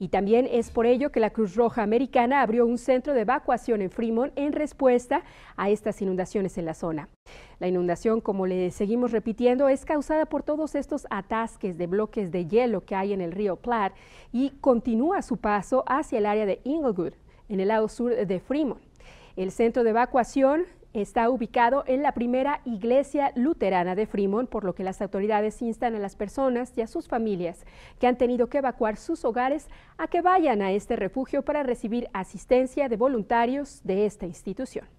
Y también es por ello que la Cruz Roja Americana abrió un centro de evacuación en Fremont en respuesta a estas inundaciones en la zona. La inundación, como le seguimos repitiendo, es causada por todos estos atasques de bloques de hielo que hay en el río Platte y continúa su paso hacia el área de Inglewood, en el lado sur de Fremont. El centro de evacuación Está ubicado en la primera iglesia luterana de Fremont, por lo que las autoridades instan a las personas y a sus familias que han tenido que evacuar sus hogares a que vayan a este refugio para recibir asistencia de voluntarios de esta institución.